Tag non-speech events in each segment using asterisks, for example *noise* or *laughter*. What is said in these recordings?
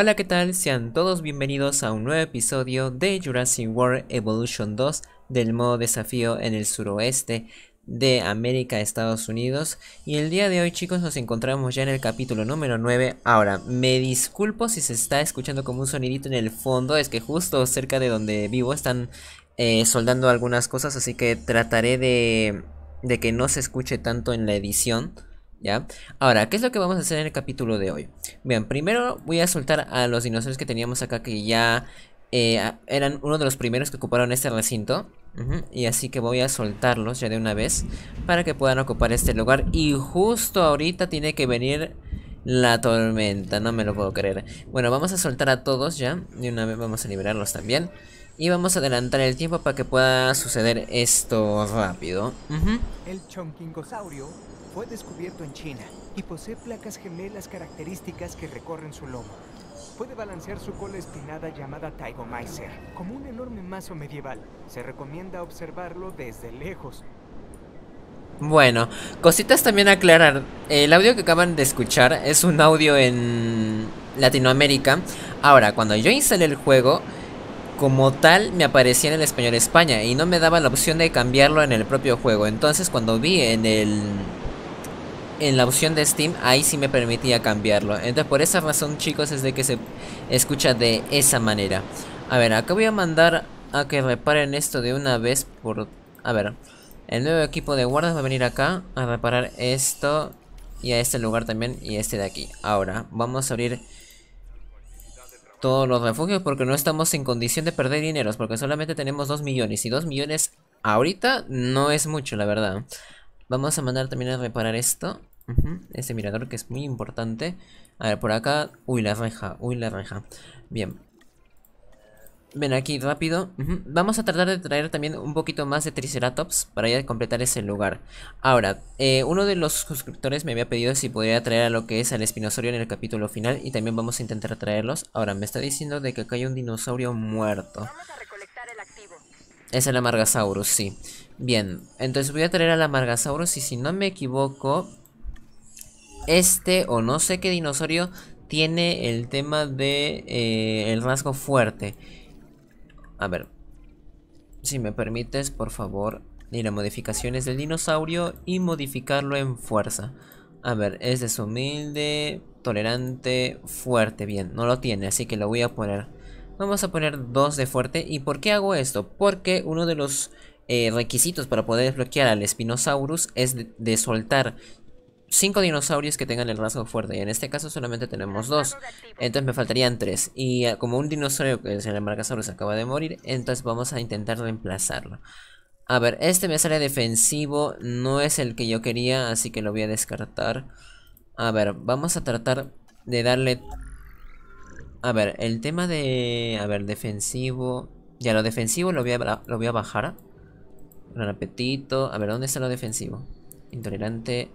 Hola, ¿qué tal? Sean todos bienvenidos a un nuevo episodio de Jurassic World Evolution 2 del modo desafío en el suroeste de América, Estados Unidos. Y el día de hoy chicos nos encontramos ya en el capítulo número 9. Ahora, me disculpo si se está escuchando como un sonidito en el fondo, es que justo cerca de donde vivo están eh, soldando algunas cosas, así que trataré de, de que no se escuche tanto en la edición. ¿Ya? Ahora, ¿qué es lo que vamos a hacer en el capítulo de hoy? Bien, primero voy a soltar a los dinosaurios que teníamos acá que ya eh, eran uno de los primeros que ocuparon este recinto. Y así que voy a soltarlos ya de una vez para que puedan ocupar este lugar. Y justo ahorita tiene que venir la tormenta, no me lo puedo creer. Bueno, vamos a soltar a todos ya. De una vez vamos a liberarlos también. Y vamos a adelantar el tiempo para que pueda suceder esto rápido. El chonquingosaurio fue descubierto en China y posee placas gemelas características que recorren su lomo. Puede balancear su cola espinada llamada Taigomaiser, como un enorme mazo medieval. Se recomienda observarlo desde lejos. Bueno, cositas también a aclarar. El audio que acaban de escuchar es un audio en Latinoamérica. Ahora, cuando yo instalé el juego, como tal me aparecía en el español España y no me daba la opción de cambiarlo en el propio juego. Entonces, cuando vi en el en la opción de Steam, ahí sí me permitía cambiarlo. Entonces por esa razón chicos es de que se escucha de esa manera. A ver, acá voy a mandar a que reparen esto de una vez por... A ver, el nuevo equipo de guardas va a venir acá a reparar esto y a este lugar también y este de aquí. Ahora, vamos a abrir todos los refugios porque no estamos en condición de perder dineros porque solamente tenemos 2 millones y 2 millones ahorita no es mucho la verdad. Vamos a mandar también a reparar esto. Ese mirador que es muy importante. A ver, por acá. Uy, la reja. Uy, la reja. Bien. Ven aquí rápido. Vamos a tratar de traer también un poquito más de Triceratops para ya completar ese lugar. Ahora, eh, uno de los suscriptores me había pedido si podría traer a lo que es al espinosaurio en el capítulo final y también vamos a intentar traerlos. Ahora, me está diciendo de que acá hay un dinosaurio muerto. Vamos a recolectar el activo. Es el Amargasaurus, sí. Bien, entonces voy a traer al Amargasaurus y si no me equivoco, este o no sé qué dinosaurio tiene el tema de eh, el rasgo fuerte. A ver. Si me permites, por favor, la modificación modificaciones del dinosaurio y modificarlo en fuerza. A ver, es humilde, tolerante, fuerte. Bien, no lo tiene, así que lo voy a poner. Vamos a poner dos de fuerte. ¿Y por qué hago esto? Porque uno de los eh, requisitos para poder desbloquear al Spinosaurus es de soltar cinco dinosaurios que tengan el rasgo fuerte. Y en este caso solamente tenemos dos. Entonces me faltarían tres. Y eh, como un dinosaurio que es el se acaba de morir, entonces vamos a intentar reemplazarlo. A ver, este me sale defensivo. No es el que yo quería, así que lo voy a descartar. A ver, vamos a tratar de darle... A ver, el tema de... A ver, defensivo... Ya, lo defensivo lo voy a, lo voy a bajar. apetito A ver, ¿dónde está lo defensivo? Intolerante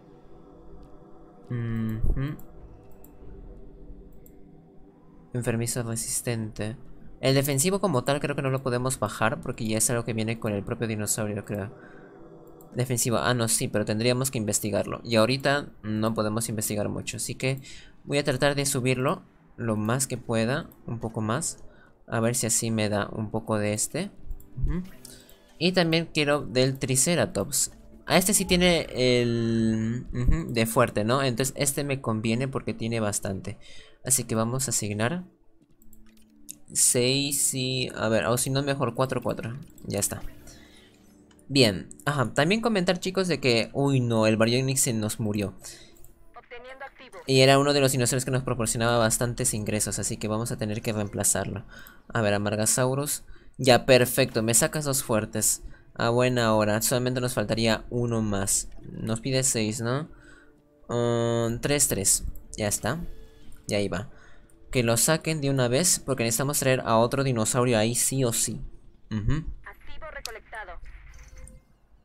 Enfermizo resistente. El defensivo como tal creo que no lo podemos bajar porque ya es algo que viene con el propio dinosaurio, creo. Defensivo. Ah, no, sí, pero tendríamos que investigarlo. Y ahorita no podemos investigar mucho, así que voy a tratar de subirlo lo más que pueda, un poco más. A ver si así me da un poco de este. Y también quiero del Triceratops. Este sí tiene el... de fuerte, ¿no? Entonces este me conviene porque tiene bastante. Así que vamos a asignar 6 y... A ver, o si no mejor 4, 4. Ya está. Bien. Ajá. También comentar chicos de que... Uy no, el Baryonyx se nos murió. Y era uno de los dinosaurios que nos proporcionaba bastantes ingresos. Así que vamos a tener que reemplazarlo. A ver, Amargasaurus. Ya, perfecto. Me sacas dos fuertes a ah, buena hora. Solamente nos faltaría uno más. Nos pide seis, ¿no? 3, mm, 3. Ya está. Ya va Que lo saquen de una vez porque necesitamos traer a otro dinosaurio ahí sí o sí.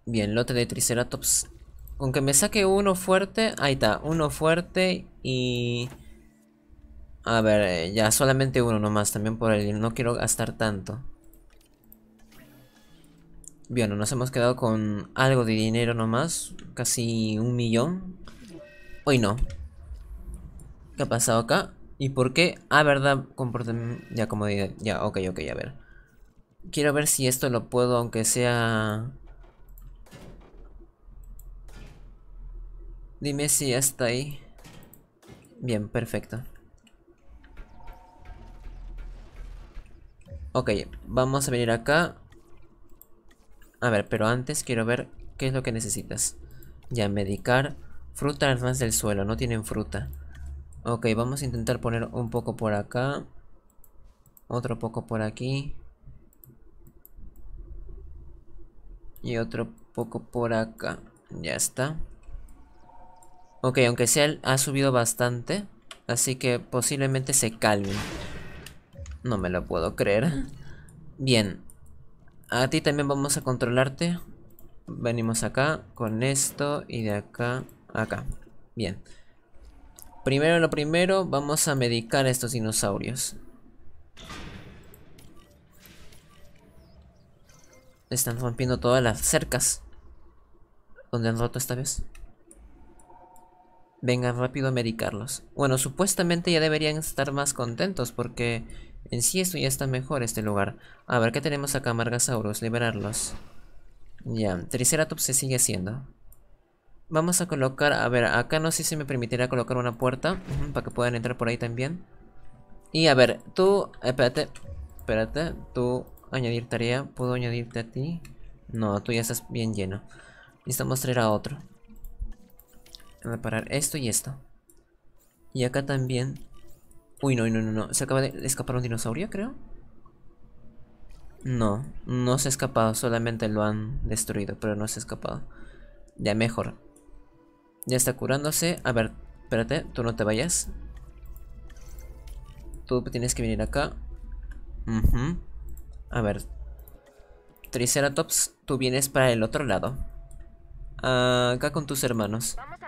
Bien, lote de Triceratops. Con que me saque uno fuerte. Ahí está, uno fuerte y... A ver, eh, ya solamente uno nomás, también por el... No quiero gastar tanto. Bueno, nos hemos quedado con algo de dinero nomás. Casi un millón. Hoy no. ¿Qué ha pasado acá? ¿Y por qué? Ah, verdad, comportamiento... Ya, dije. Ya, ok, ok, a ver. Quiero ver si esto lo puedo, aunque sea... Dime si está ahí. Bien, perfecto. Ok, vamos a venir acá. A ver, pero antes quiero ver qué es lo que necesitas. Ya, medicar. Fruta más del suelo, no tienen fruta. Ok, vamos a intentar poner un poco por acá. Otro poco por aquí. Y otro poco por acá. Ya está. Ok, aunque sea ha subido bastante. Así que posiblemente se calme. No me lo puedo creer. Bien, a ti también vamos a controlarte. Venimos acá con esto y de acá acá. Bien. Primero lo primero, vamos a medicar a estos dinosaurios. Están rompiendo todas las cercas. Donde han roto esta vez. Vengan rápido a medicarlos. Bueno, supuestamente ya deberían estar más contentos porque en sí esto ya está mejor este lugar. A ver, ¿qué tenemos acá? Margasaurus, liberarlos. Ya, Triceratops se sigue haciendo. Vamos a colocar, a ver, acá no sé si me permitirá colocar una puerta para que puedan entrar por ahí también. Y a ver, tú, espérate, espérate, tú añadir tarea, ¿puedo añadirte a ti? No, tú ya estás bien lleno. Necesitamos traer a otro. Reparar esto y esto. Y acá también Uy, no, no, no, no. Se acaba de escapar un dinosaurio, creo. No, no se ha escapado. Solamente lo han destruido, pero no se ha escapado. Ya mejor. Ya está curándose. A ver, espérate, tú no te vayas. Tú tienes que venir acá. A ver. Triceratops, tú vienes para el otro lado. Ah, acá con tus hermanos. Vamos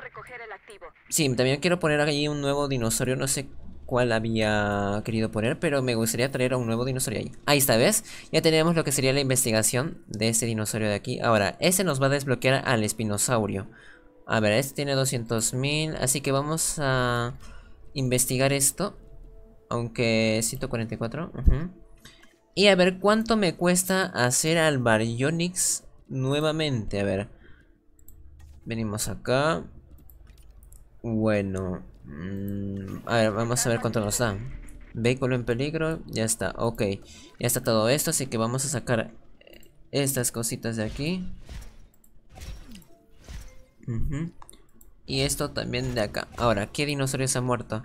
Sí, también quiero poner allí un nuevo dinosaurio. No sé cual había querido poner, pero me gustaría traer a un nuevo dinosaurio ahí. Ahí está, ¿ves? Ya tenemos lo que sería la investigación de este dinosaurio de aquí. Ahora, ese nos va a desbloquear al espinosaurio. A ver, este tiene 200.000, así que vamos a investigar esto. Aunque 144. Y a ver cuánto me cuesta hacer al Baryonyx nuevamente. A ver. Venimos acá. Bueno. Mm, a ver, vamos a ver cuánto nos da. Vehículo en peligro. Ya está. Ok. Ya está todo esto. Así que vamos a sacar estas cositas de aquí. Y esto también de acá. Ahora, ¿qué dinosaurios ha muerto?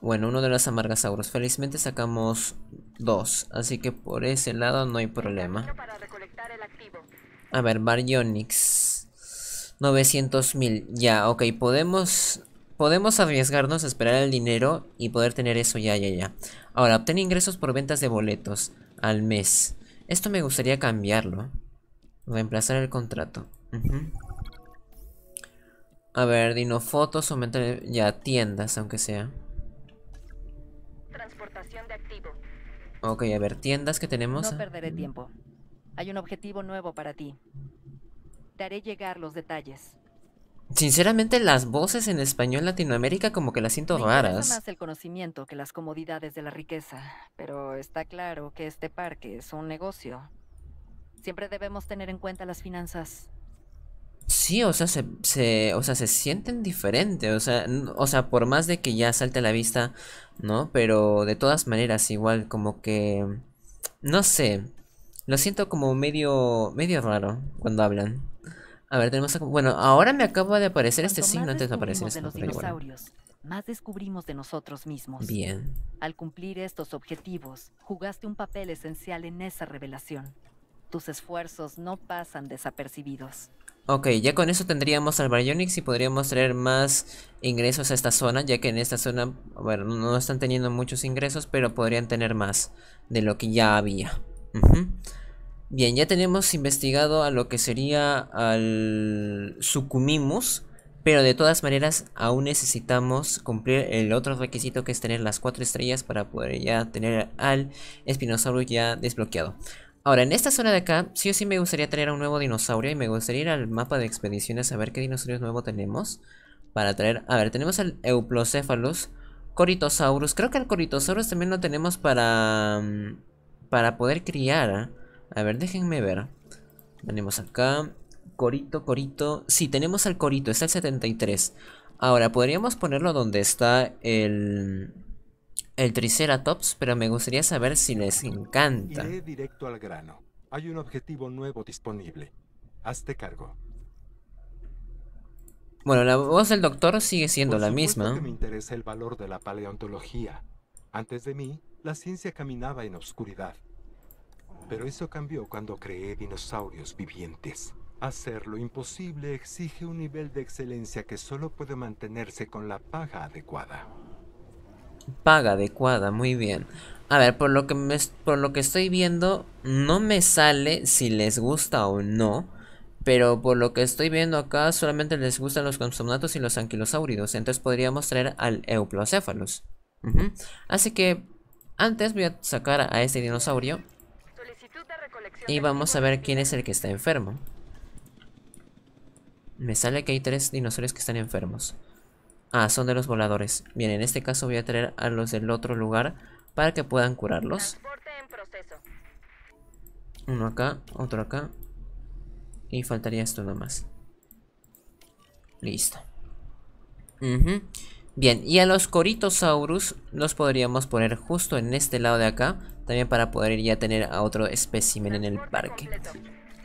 Bueno, uno de los amargasauros. Felizmente sacamos dos. Así que por ese lado no hay problema. A ver, Baryonyx. 900.000. Ya, ok. Podemos Podemos arriesgarnos a esperar el dinero y poder tener eso ya, ya, ya. Ahora, obtén ingresos por ventas de boletos al mes. Esto me gustaría cambiarlo. Reemplazar el contrato. A ver, dino fotos, aumentar ya tiendas, aunque sea. Transportación de Ok, a ver, tiendas que tenemos. No perderé tiempo. Hay un objetivo nuevo para ti. Daré llegar los detalles. Sinceramente, las voces en español Latinoamérica como que las siento raras. más el conocimiento que las comodidades de la riqueza, pero está claro que este parque es un negocio. Siempre debemos tener en cuenta las finanzas. Sí, o sea, se, o sea, se sienten diferentes, o sea, o sea, por más de que ya salte a la vista, ¿no? Pero de todas maneras, igual, como que, no sé, lo siento como medio, medio raro cuando hablan. A ver, tenemos... Bueno, ahora me acaba de aparecer este signo antes de aparecer de más descubrimos de nosotros mismos. Bien. Al cumplir estos objetivos, jugaste un papel esencial en esa revelación. Tus esfuerzos no pasan desapercibidos. Ok, ya con eso tendríamos al Baryonyx y podríamos traer más ingresos a esta zona, ya que en esta zona, bueno, no están teniendo muchos ingresos, pero podrían tener más de lo que ya había. Uh Bien, ya tenemos investigado a lo que sería al Sucumimus, pero de todas maneras aún necesitamos cumplir el otro requisito que es tener las cuatro estrellas para poder ya tener al espinosaurus ya desbloqueado. Ahora, en esta zona de acá, sí o sí me gustaría traer a un nuevo dinosaurio y me gustaría ir al mapa de expediciones a ver qué dinosaurios nuevo tenemos. Para traer, a ver, tenemos al Euplocephalus, Coritosaurus, creo que al Coritosaurus también lo tenemos para, mm, para poder criar, a ver, déjenme ver. Venimos acá. Corito, Corito. Sí, tenemos al Corito, está el 73. Ahora, podríamos ponerlo donde está el... El Triceratops, pero me gustaría saber si les encanta. directo al grano. Hay un objetivo nuevo disponible. Hazte cargo. Bueno, la voz del doctor sigue siendo la misma. me interesa el valor de la paleontología. Antes de mí, la ciencia caminaba en oscuridad. Pero eso cambió cuando creé dinosaurios vivientes. Hacer lo imposible exige un nivel de excelencia que solo puede mantenerse con la paga adecuada. Paga adecuada, muy bien. A ver, por lo que, por lo que estoy viendo, no me sale si les gusta o no. Pero por lo que estoy viendo acá, solamente les gustan los consomnatos y los anquilosáuridos. Entonces podríamos traer al Euplocéfalos. Así que antes voy a sacar a este dinosaurio. Y vamos a ver quién es el que está enfermo. Me sale que hay tres dinosaurios que están enfermos. Ah, son de los voladores. Bien, en este caso voy a traer a los del otro lugar para que puedan curarlos. Uno acá, otro acá. Y faltaría esto nomás. Listo. Bien, y a los Coritosaurus los podríamos poner justo en este lado de acá también para poder ya tener a otro espécimen en el parque.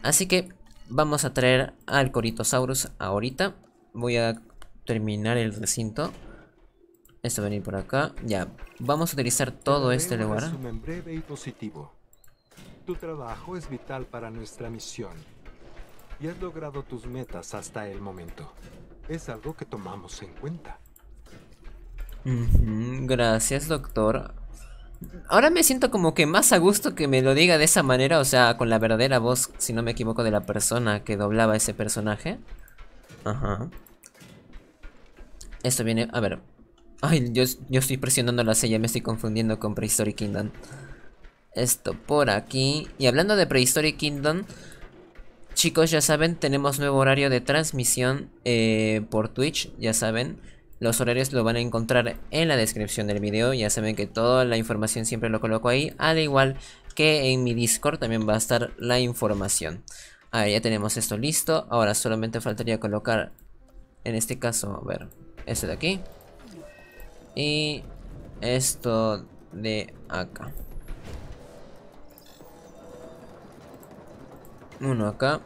Así que vamos a traer al Coritosaurus ahorita. Voy a terminar el recinto. Esto a venir por acá. Ya, vamos a utilizar todo este lugar. Tu trabajo es vital para nuestra misión. Y has logrado tus metas hasta el momento. Es algo que tomamos en cuenta. Gracias, doctor ahora me siento como que más a gusto que me lo diga de esa manera, o sea, con la verdadera voz, si no me equivoco, de la persona que doblaba ese personaje. Ajá. Esto viene, a ver. Ay, yo, estoy presionando la sella, me estoy confundiendo con Prehistoric Kingdom. Esto por aquí. Y hablando de Prehistoric Kingdom, chicos, ya saben, tenemos nuevo horario de transmisión eh, por Twitch, ya saben. Los horarios lo van a encontrar en la descripción del video. Ya saben que toda la información siempre lo coloco ahí. Al igual que en mi Discord también va a estar la información. A ah, ya tenemos esto listo. Ahora solamente faltaría colocar, en este caso, a ver, Este de aquí. Y esto de acá. Uno acá.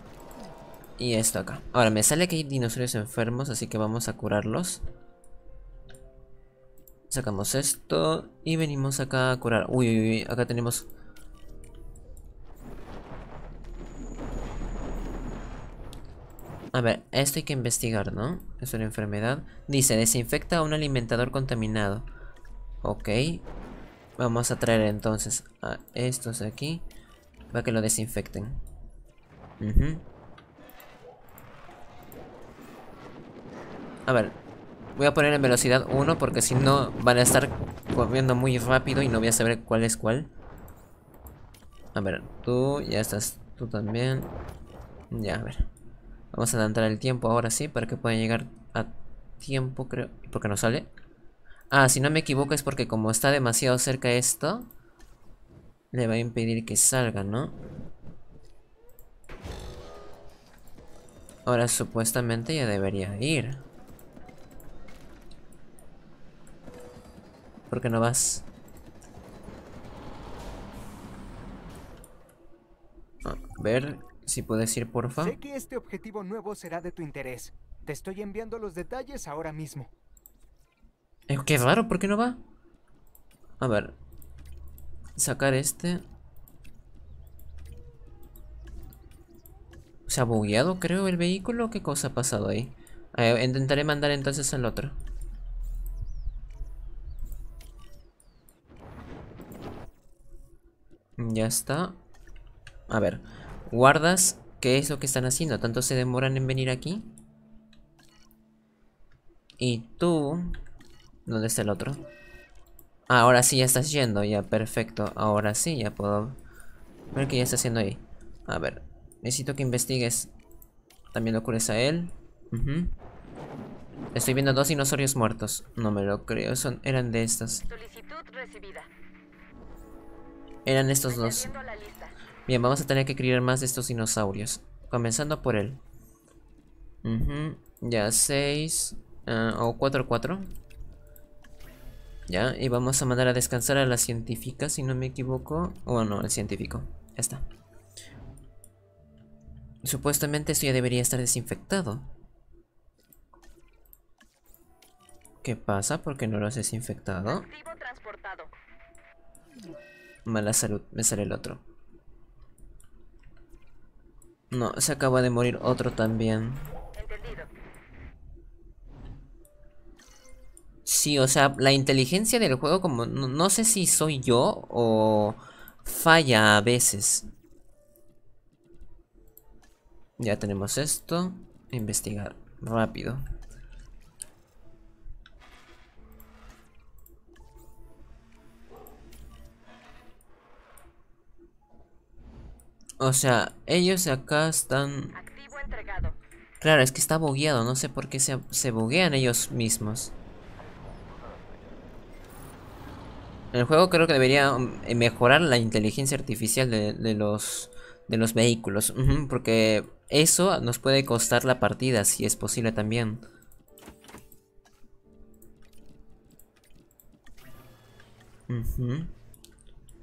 Y esto acá. Ahora, me sale que hay dinosaurios enfermos, así que vamos a curarlos. Sacamos esto y venimos acá a curar. Uy, uy, uy, acá tenemos... A ver, esto hay que investigar, ¿no? Es una enfermedad. Dice, desinfecta a un alimentador contaminado. Ok. Vamos a traer entonces a estos aquí. Para que lo desinfecten. A ver, Voy a poner en velocidad 1 porque si no van a estar corriendo muy rápido y no voy a saber cuál es cuál. A ver, tú ya estás, tú también. Ya, a ver. Vamos a adelantar el tiempo ahora sí para que pueda llegar a tiempo, creo. Porque no sale? Ah, si no me equivoco es porque como está demasiado cerca esto, le va a impedir que salga, ¿no? Ahora supuestamente ya debería ir. ¿Por qué no vas? A ver si puedes ir, porfa. Sé que este objetivo nuevo será de tu interés. Te estoy enviando los detalles ahora mismo. Eh, raro, ¿por qué no va? A ver. Sacar este. ¿Se ha bugueado, creo, el vehículo? ¿Qué cosa ha pasado ahí? intentaré mandar entonces al otro. Ya está. A ver. Guardas. ¿Qué es lo que están haciendo? ¿Tanto se demoran en venir aquí? Y tú... ¿Dónde está el otro? Ah, ahora sí ya estás yendo. Ya, perfecto. Ahora sí ya puedo... Ver qué ya está haciendo ahí. A ver. Necesito que investigues. También lo cures a él. Estoy viendo dos dinosaurios muertos. No me lo creo. Son, eran de estas. Solicitud recibida. Eran estos dos. Bien, vamos a tener que criar más de estos dinosaurios. Comenzando por él. Ya, 6. Ah, o 4, 4. Ya, y vamos a mandar a descansar a la científica, si no me equivoco. O no, al científico. Ya está. Supuestamente esto ya debería estar desinfectado. ¿Qué pasa? ¿Por qué no lo has desinfectado? Transportado. Mala salud, me sale el otro. No, se acaba de morir otro también. Sí, o sea, la inteligencia del juego como... No, no sé si soy yo o falla a veces. Ya tenemos esto. Investigar. Rápido. O sea, ellos acá están... Claro, es que está bugueado. No sé por qué se, se buguean ellos mismos. El juego creo que debería mm, eh, mejorar la inteligencia artificial de, los de los vehículos. porque eso nos puede costar la partida, si es posible también.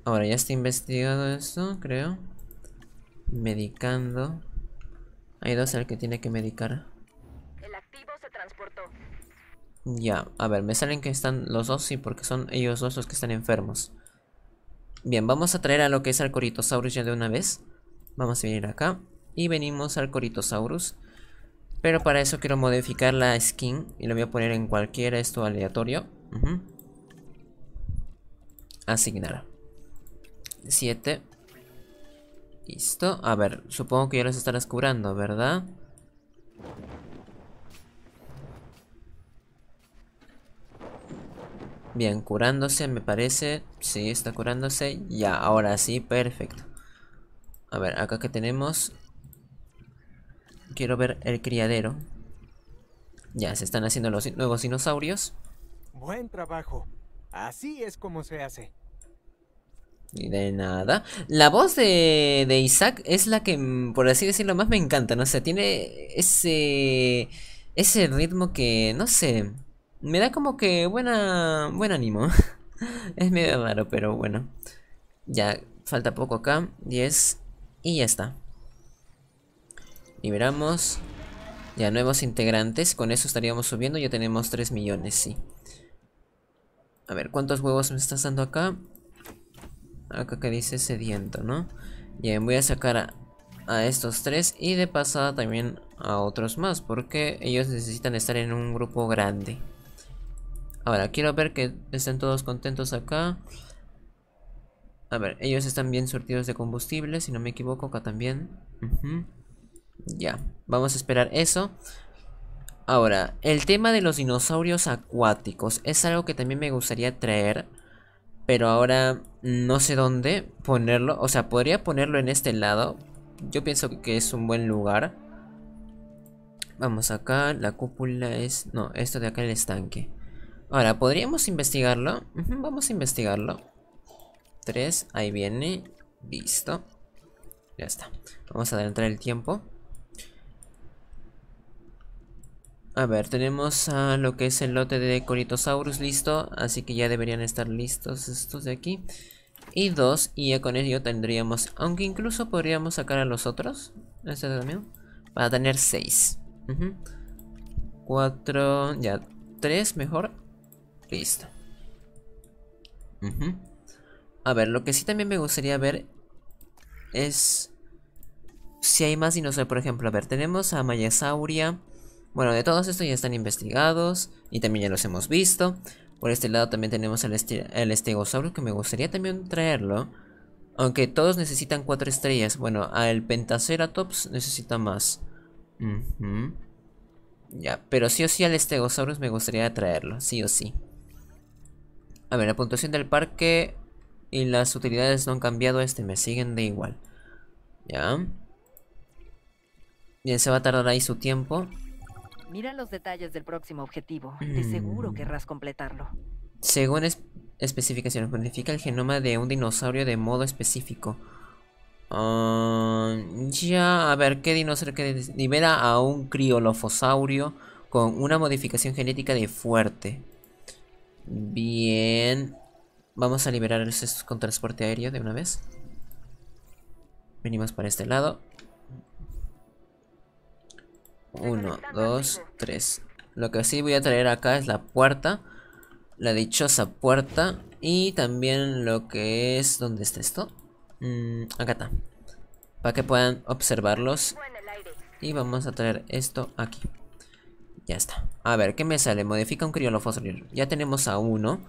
Ahora ya está investigado esto, creo. Medicando. Hay dos al que tiene que medicar. El activo se transportó. Ya, a ver, me salen que están los dos, sí, porque son ellos dos los que están enfermos. Bien, vamos a traer a lo que es al Coritosaurus ya de una vez. Vamos a venir acá. Y venimos al Coritosaurus. Pero para eso quiero modificar la skin. Y lo voy a poner en cualquiera, esto aleatorio. Asignar. 7. Listo. A ver, supongo que ya los estarás curando, ¿verdad? Bien, curándose me parece. Sí, está curándose. Ya, ahora sí, perfecto. A ver, acá que tenemos... Quiero ver el criadero. Ya, se están haciendo los nuevos dinosaurios. Buen trabajo. Así es como se hace. De nada. La voz de, Isaac es la que, mm, por así decirlo, más me encanta, ¿no? O tiene ese, ese ritmo que, no sé, me da como que buena, buen ánimo. *laughs* es medio raro, pero bueno. Ya, falta poco acá. 10. Y ya está. Liberamos. Ya, nuevos integrantes. Con eso estaríamos subiendo. Ya tenemos 3 millones, sí. A ver, ¿cuántos huevos me estás dando acá? Acá que dice sediento, ¿no? Bien, voy a sacar a, estos tres y de pasada también a otros más. Porque ellos necesitan estar en un grupo grande. Ahora, quiero ver que estén todos contentos acá. A ver, ellos están bien surtidos de combustible, si no me equivoco, acá también. Ya, vamos a esperar eso. Ahora, el tema de los dinosaurios acuáticos es algo que también me gustaría traer. Pero ahora no sé dónde ponerlo. O sea, podría ponerlo en este lado. Yo pienso que es un buen lugar. Vamos acá. La cúpula es... No, esto de acá el estanque. Ahora, ¿podríamos investigarlo? vamos a investigarlo. Tres, ahí viene. Listo. Ya está. Vamos a adelantar el tiempo. A ver, tenemos a lo que es el lote de Coritosaurus listo. Así que ya deberían estar listos estos de aquí. Y dos, y ya con ello tendríamos... Aunque incluso podríamos sacar a los otros. Este también. Para tener seis. Cuatro... Ya, tres mejor. Listo. A ver, lo que sí también me gustaría ver es... Si hay más dinosaurios, por ejemplo, a ver, tenemos a Mayasauria, bueno, de todos estos ya están investigados y también ya los hemos visto. Por este lado también tenemos este, el, el que me gustaría también traerlo. Aunque todos necesitan cuatro estrellas. Bueno, al Pentaceratops necesita más. Ya, pero sí o sí al Stegosaurus me gustaría traerlo, sí o sí. A ver, la puntuación del parque y las utilidades no han cambiado, este me siguen de igual. Ya. Bien, se va a tardar ahí su tiempo. Mira los detalles del próximo objetivo. De seguro mm. querrás completarlo. Según especificaciones, modifica el genoma de un dinosaurio de modo específico. Ah, ya, a ver, ¿qué dinosaurio que libera a un criolofosaurio con una modificación genética de fuerte? Bien. Vamos a liberar el con transporte aéreo de una vez. Venimos para este lado. Uno, dos, tres. Lo que sí voy a traer acá es la puerta. La dichosa puerta. Y también lo que es... ¿Dónde está esto? Mm, acá está. Para que puedan observarlos. Y vamos a traer esto aquí. Ya está. A ver, ¿qué me sale? Modifica un criolofósil. Ya tenemos a uno.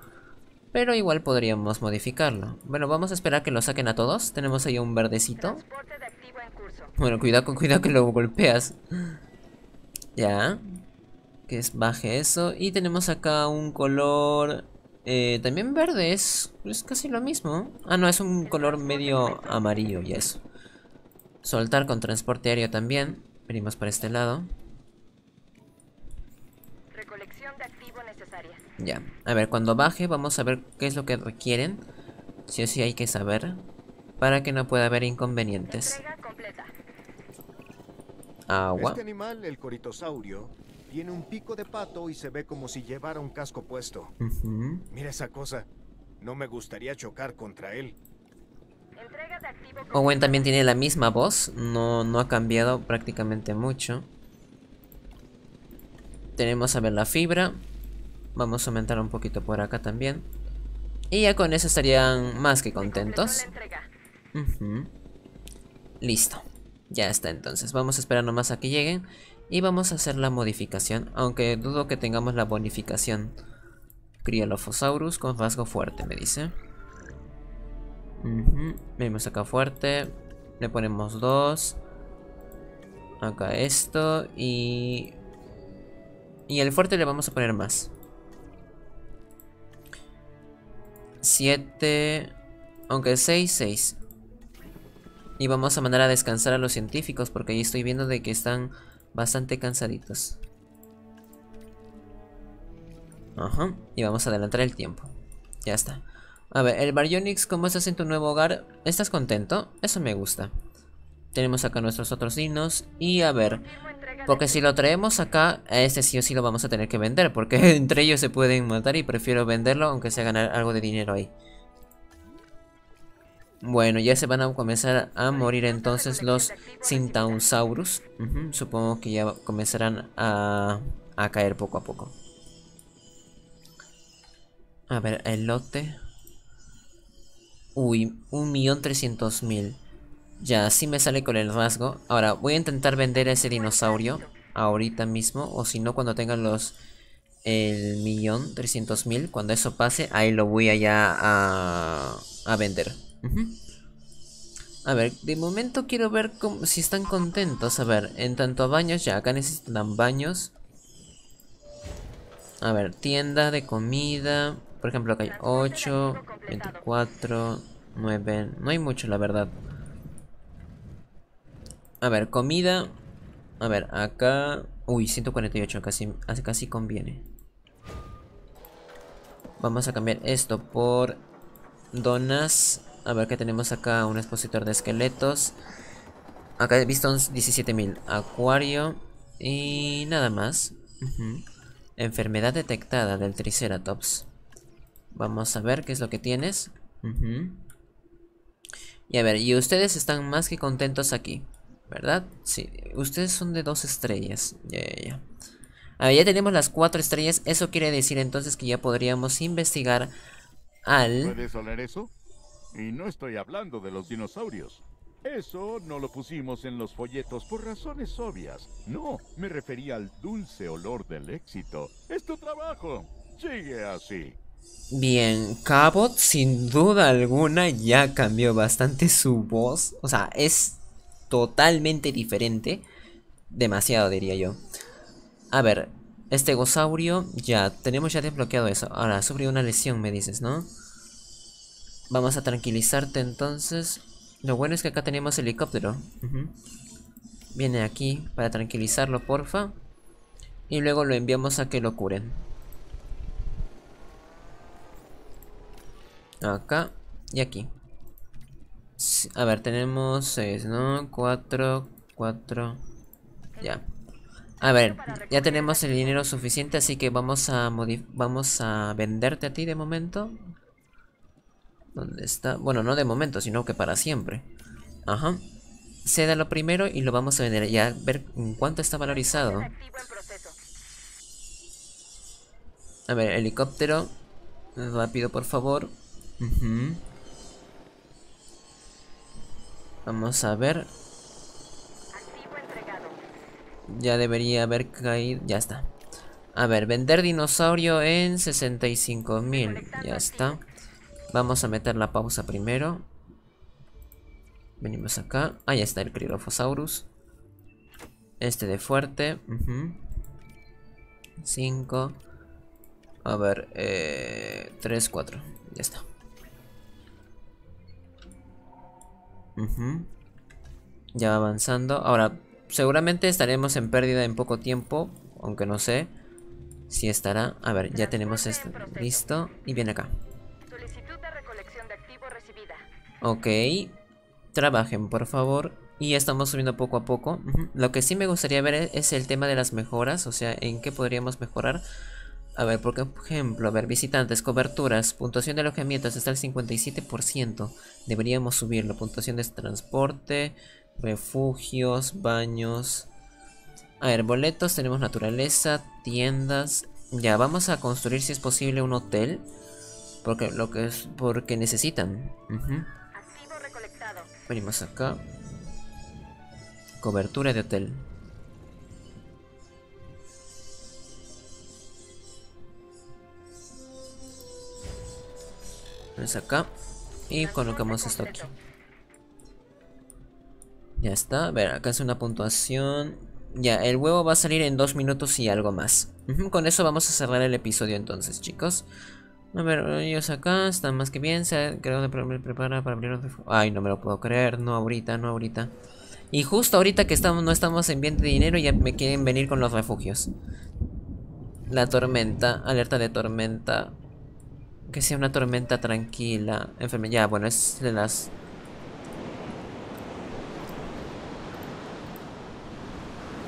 Pero igual podríamos modificarlo. Bueno, vamos a esperar que lo saquen a todos. Tenemos ahí un verdecito. Bueno, cuidado, cuidado que lo golpeas. Ya. Que es baje eso. Y tenemos acá un color... Eh, también verde, es, es casi lo mismo. Ah, no, es un color medio amarillo y eso. Soltar con transporte aéreo también. Venimos para este lado. Ya. A ver, cuando baje vamos a ver qué es lo que requieren. si o sí hay que saber. Para que no pueda haber inconvenientes. Agua. Este animal, el coritosaurio, tiene un pico de pato y se ve como si llevara un casco puesto. Mira esa cosa. No me gustaría chocar contra él. Owen oh, también tiene la misma voz. No, no ha cambiado prácticamente mucho. Tenemos a ver la fibra. Vamos a aumentar un poquito por acá también. Y ya con eso estarían más que contentos. Listo. Ya está entonces, vamos a esperar nomás a que lleguen y vamos a hacer la modificación, aunque dudo que tengamos la bonificación. Criolophosaurus con rasgo fuerte, me dice. Vemos acá fuerte, le ponemos dos. Acá esto y... Y el fuerte le vamos a poner más. 7... Aunque 6, 6. Y vamos a mandar a descansar a los científicos porque ahí estoy viendo de que están bastante cansaditos. Ajá. Y vamos a adelantar el tiempo. Ya está. A ver, el Baryonyx, ¿cómo estás en tu nuevo hogar? ¿Estás contento? Eso me gusta. Tenemos acá nuestros otros dinos. Y a ver, porque si lo traemos acá, a este sí o sí lo vamos a tener que vender. Porque *laughs* entre ellos se pueden matar y prefiero venderlo, aunque sea ganar algo de dinero ahí. Bueno, ya se van a comenzar a morir entonces los Cintaunsaurus. supongo que ya comenzarán a, caer poco a poco. A ver, el lote. Uy, un millón mil Ya, así me sale con el rasgo. Ahora, voy a intentar vender ese dinosaurio ahorita mismo. O si no, cuando tengan los... El millón trescientos mil. Cuando eso pase, ahí lo voy allá a vender. A ver, de momento quiero ver si están contentos. A ver, en tanto a baños, ya acá necesitan baños. A ver, tienda de comida. Por ejemplo, acá hay 8, 24, 9. No hay mucho, la verdad. A ver, comida. A ver, acá... Uy, 148, casi, casi conviene. Vamos a cambiar esto por donas a ver que tenemos acá un expositor de esqueletos. Acá he visto 17.000. Acuario. Y nada más. Enfermedad detectada del Triceratops. Vamos a ver qué es lo que tienes. Y a ver, y ustedes están más que contentos aquí. ¿Verdad? Sí. Ustedes son de dos estrellas. Ya, ya, ya. ya tenemos las cuatro estrellas. Eso quiere decir entonces que ya podríamos investigar al... ¿Puedes oler eso? Y no estoy hablando de los dinosaurios. Eso no lo pusimos en los folletos por razones obvias. No, me refería al dulce olor del éxito. Es tu trabajo. Sigue así. Bien, Cabot sin duda alguna ya cambió bastante su voz. O sea, es totalmente diferente. Demasiado, diría yo. A ver, este gosaurio, ya, tenemos ya desbloqueado eso. Ahora, sufrió una lesión, me dices, ¿no? Vamos a tranquilizarte entonces. Lo bueno es que acá tenemos helicóptero. Viene aquí para tranquilizarlo, porfa. Y luego lo enviamos a que lo curen. Acá y aquí. A ver, tenemos 6, ¿no? Cuatro, cuatro... Ya. A ver, ya tenemos el dinero suficiente, así que vamos a, vamos a venderte a ti de momento. ¿Dónde está? Bueno, no de momento, sino que para siempre. Ajá. ceda lo primero y lo vamos a vender ya ver en cuánto está valorizado. A ver, helicóptero. Rápido, por favor. Vamos a ver. Ya debería haber caído. Ya está. A ver, vender dinosaurio en 65.000. Ya está. Vamos a meter la pausa primero. Venimos acá. Ahí está el Crilophosaurus. Este de fuerte. 5. A ver, 3, eh, cuatro. Ya está. Ya va avanzando. Ahora, seguramente estaremos en pérdida en poco tiempo. Aunque no sé si estará. A ver, ya tenemos esto listo. Y viene acá. Ok. Trabajen, por favor. Y estamos subiendo poco a poco. Lo que sí me gustaría ver e-, es, el tema de las mejoras. O sea, en qué podríamos mejorar. A ver, por ejemplo, a ver, visitantes, coberturas, puntuación de alojamientos está al 57%. Deberíamos subirlo. Puntuación de transporte, refugios, baños. A ver, boletos, tenemos naturaleza, tiendas. Ya, vamos a construir si es posible un hotel. Porque lo que es. Porque necesitan. Venimos acá. Cobertura de hotel. Vamos acá. Y colocamos esto aquí. Ya está. A ver, acá es una puntuación. Ya, el huevo va a salir en dos minutos y algo más. Con eso vamos a cerrar el episodio entonces, chicos. A ver, ellos acá están más que bien. Se creo que prepara para abrir Ay, no me lo puedo creer. No ahorita, no ahorita. Y justo ahorita que estamos, no estamos en bien de dinero ya me quieren venir con los refugios. La tormenta, alerta de tormenta. Que sea una tormenta tranquila. Enfermedad, bueno, es de las...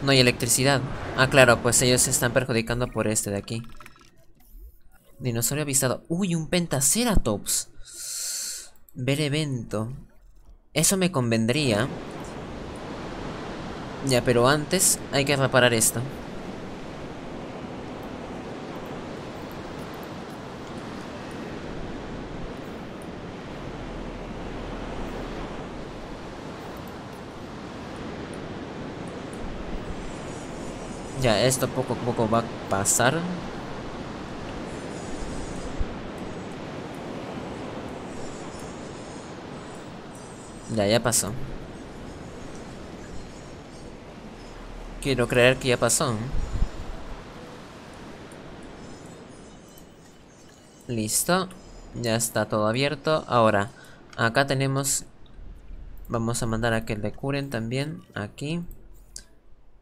No hay electricidad. Ah, claro, pues ellos se están perjudicando por este de aquí. Dinosaurio avistado. Uy, un pentaceratops. Ver evento. Eso me convendría. Ya, pero antes hay que reparar esto. Ya, esto poco a poco va a pasar. Ya, ya pasó. Quiero creer que ya pasó. Listo. Ya está todo abierto. Ahora, acá tenemos... Vamos a mandar a que le curen también. Aquí.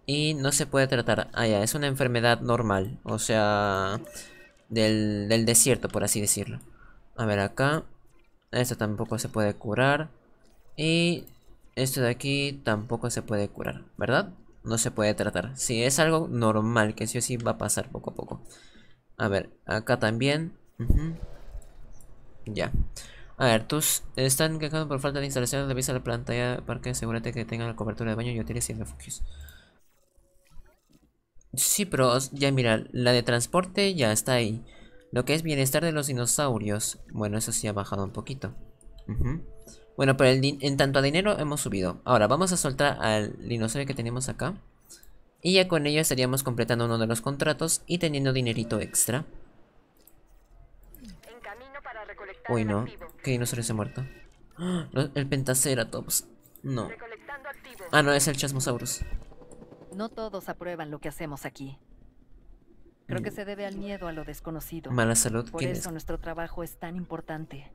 Y no se puede tratar. Ah, ya, es una enfermedad normal. O sea, del, desierto, por así decirlo. A ver, acá. Esto tampoco se puede curar. Y esto de aquí tampoco se puede curar, ¿verdad? No se puede tratar. Sí, es algo normal que sí o sí va a pasar poco a poco. A ver, acá también. Ya. A ver, tus están quejando por falta de instalación. Revisa la planta para parque. Asegúrate que tengan la cobertura de baño y útiles y refugios. Sí, pero ya mira, la de transporte ya está ahí. Lo que es bienestar de los dinosaurios. Bueno, eso sí ha bajado un poquito. Bueno, pero el en tanto a dinero hemos subido. Ahora, vamos a soltar al dinosaurio que tenemos acá. Y ya con ello estaríamos completando uno de los contratos y teniendo dinerito extra. En Uy, no. ¿Qué dinosaurio se ha muerto? El ¡Ah! El Pentaceratops. No. Ah, no, es el Chasmosaurus. No todos aprueban lo que hacemos aquí. Creo que mm. se debe al miedo a lo desconocido. Mala salud. Por eso nuestro trabajo es tan importante.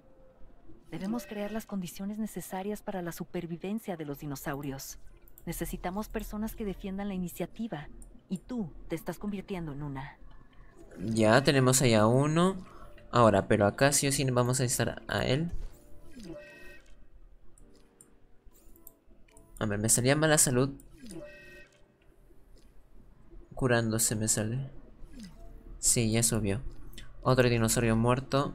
Debemos crear las condiciones necesarias para la supervivencia de los dinosaurios. Necesitamos personas que defiendan la iniciativa. Y tú te estás convirtiendo en una. Ya tenemos allá uno. Ahora, pero acá sí o sí vamos a estar a él. A ver, me salía mala salud. Curándose me sale. Sí, ya subió. Otro dinosaurio muerto.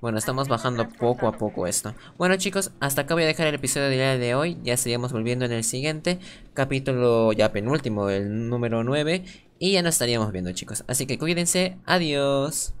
Bueno, estamos bajando poco a poco esto. Bueno chicos, hasta acá voy a dejar el episodio del día de hoy. Ya estaríamos volviendo en el siguiente capítulo, ya penúltimo, el número 9. Y ya nos estaríamos viendo chicos. Así que cuídense, adiós.